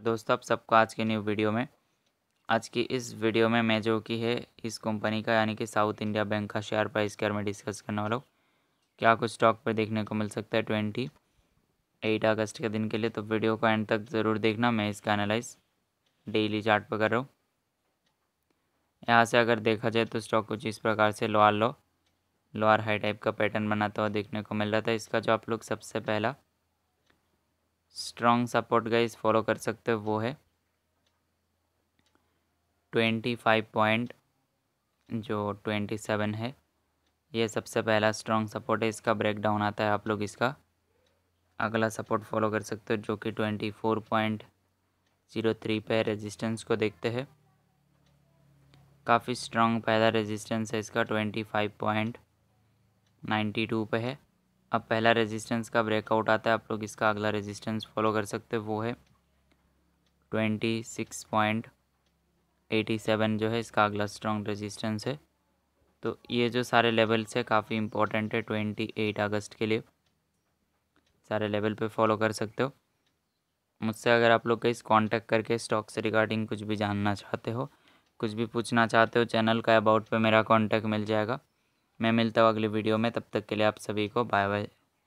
दोस्तों आप सबको आज के न्यू वीडियो में आज की इस वीडियो में मैं जो कि है इस कंपनी का यानी कि साउथ इंडिया बैंक का शेयर प्राइस के बारे में डिस्कस करने वाला हूँ क्या कुछ स्टॉक पर देखने को मिल सकता है ट्वेंटी एट अगस्त के दिन के लिए तो वीडियो को एंड तक ज़रूर देखना मैं इसका एनालाइज डेली चार्ट पर कर रहा हूँ यहाँ से अगर देखा जाए तो स्टॉक कुछ इस प्रकार से lower low lower high type का पैटर्न बनाता हुआ देखने को मिल रहा था इसका जो आप लोग सबसे पहला स्ट्रॉन्ग सपोर्ट इस फॉलो कर सकते हो वो है ट्वेंटी फाइव पॉइंट जो ट्वेंटी सेवन है ये सबसे पहला स्ट्रॉन्ग सपोर्ट है इसका ब्रेकडाउन आता है आप लोग इसका अगला सपोर्ट फॉलो कर सकते हो जो कि twenty four point zero three पे रेजिस्टेंस को देखते हैं काफ़ी स्ट्रॉन्ग पहला रेजिस्टेंस है इसका twenty five point ninety two पे है अब पहला रेजिस्टेंस का ब्रेकआउट आता है आप लोग इसका अगला रेजिस्टेंस फॉलो कर सकते हो वो है twenty six point eighty seven जो है इसका अगला स्ट्रॉन्ग रेजिस्टेंस है तो ये जो सारे लेवल्स है काफ़ी इम्पोर्टेंट है ट्वेंटी एट अगस्त के लिए सारे लेवल पे फॉलो कर सकते हो मुझसे अगर आप लोग कहीं कॉन्टैक्ट करके स्टॉक से रिगार्डिंग कुछ भी जानना चाहते हो कुछ भी पूछना चाहते हो चैनल का अबाउट पर मेरा कॉन्टैक्ट मिल जाएगा मैं मिलता हूँ अगली वीडियो में तब तक के लिए आप सभी को बाय बाय